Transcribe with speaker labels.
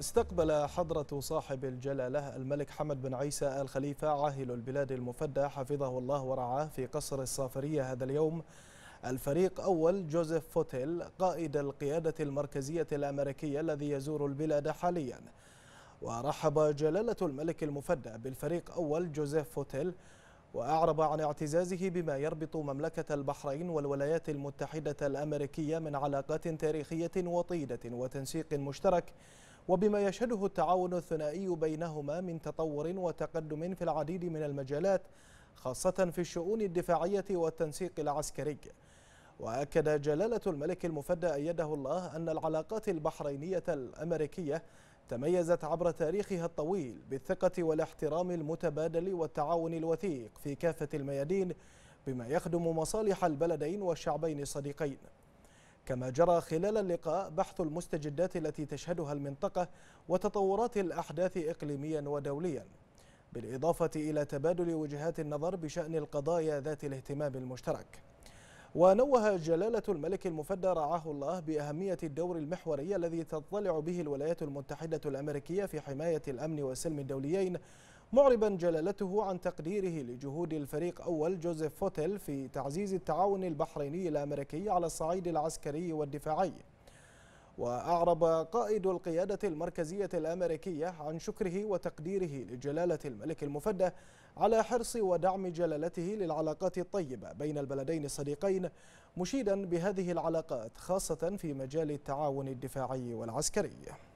Speaker 1: استقبل حضرة صاحب الجلالة الملك حمد بن عيسى آل خليفة عاهل البلاد المفدى حفظه الله ورعاه في قصر الصافرية هذا اليوم الفريق أول جوزيف فوتيل قائد القيادة المركزية الأمريكية الذي يزور البلاد حاليا ورحب جلالة الملك المفدى بالفريق أول جوزيف فوتيل وأعرب عن اعتزازه بما يربط مملكة البحرين والولايات المتحدة الأمريكية من علاقات تاريخية وطيدة وتنسيق مشترك وبما يشهده التعاون الثنائي بينهما من تطور وتقدم في العديد من المجالات خاصة في الشؤون الدفاعية والتنسيق العسكري وأكد جلالة الملك المفدى أيده الله أن العلاقات البحرينية الأمريكية تميزت عبر تاريخها الطويل بالثقة والاحترام المتبادل والتعاون الوثيق في كافة الميادين بما يخدم مصالح البلدين والشعبين الصديقين كما جرى خلال اللقاء بحث المستجدات التي تشهدها المنطقة وتطورات الأحداث إقليميا ودوليا بالإضافة إلى تبادل وجهات النظر بشأن القضايا ذات الاهتمام المشترك ونوه جلالة الملك المفدى رعاه الله بأهمية الدور المحوري الذي تضطلع به الولايات المتحدة الأمريكية في حماية الأمن والسلم الدوليين معربا جلالته عن تقديره لجهود الفريق أول جوزيف فوتيل في تعزيز التعاون البحريني الأمريكي على الصعيد العسكري والدفاعي وأعرب قائد القيادة المركزية الأمريكية عن شكره وتقديره لجلالة الملك المفدى على حرص ودعم جلالته للعلاقات الطيبة بين البلدين الصديقين مشيدا بهذه العلاقات خاصة في مجال التعاون الدفاعي والعسكري